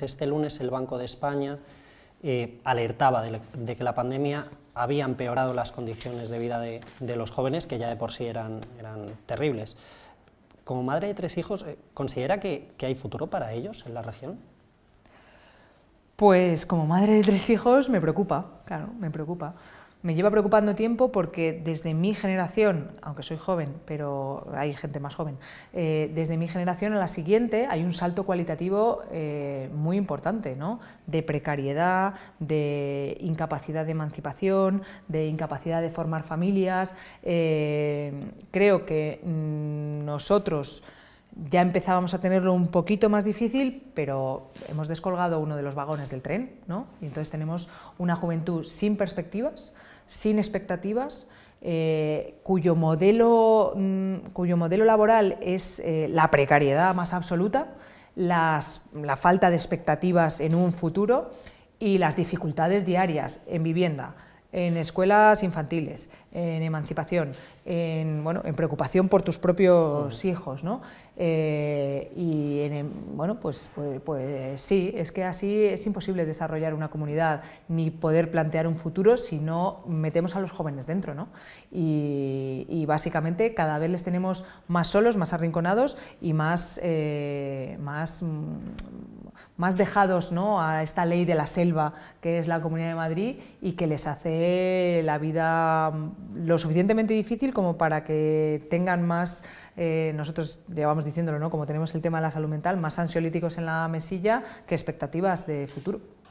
Este lunes el Banco de España eh, alertaba de, que la pandemia había empeorado las condiciones de vida de, los jóvenes, que ya de por sí eran, terribles. Como madre de tres hijos, eh, ¿considera que hay futuro para ellos en la región? Pues como madre de tres hijos me preocupa, claro, me preocupa. Me lleva preocupando tiempo porque desde mi generación, aunque soy joven, pero hay gente más joven, eh, desde mi generación a la siguiente hay un salto cualitativo eh, muy importante, ¿no? De precariedad, de incapacidad de emancipación, de incapacidad de formar familias. Eh, creo que mm, nosotros ya empezábamos a tenerlo un poquito más difícil, pero hemos descolgado uno de los vagones del tren, ¿no? Y entonces tenemos una juventud sin perspectivas, sin expectativas, eh, cuyo, modelo, mm, cuyo modelo laboral es eh, la precariedad más absoluta, la falta de expectativas en un futuro y las dificultades diarias en vivienda en escuelas infantiles, en emancipación, en, bueno, en preocupación por tus propios hijos, ¿no? Eh, y bueno, pues, pues, pues, sí, es que así es imposible desarrollar una comunidad ni poder plantear un futuro si no metemos a los jóvenes dentro, ¿no? Y, básicamente cada vez les tenemos más solos, más arrinconados y más, eh, más mm, más dejados ¿no? a esta ley de la selva que es la Comunidad de Madrid y que les hace la vida mm, lo suficientemente difícil como para que tengan más, eh, nosotros llevamos diciéndolo, ¿no? como tenemos el tema de la salud mental, más ansiolíticos en la mesilla que expectativas de futuro.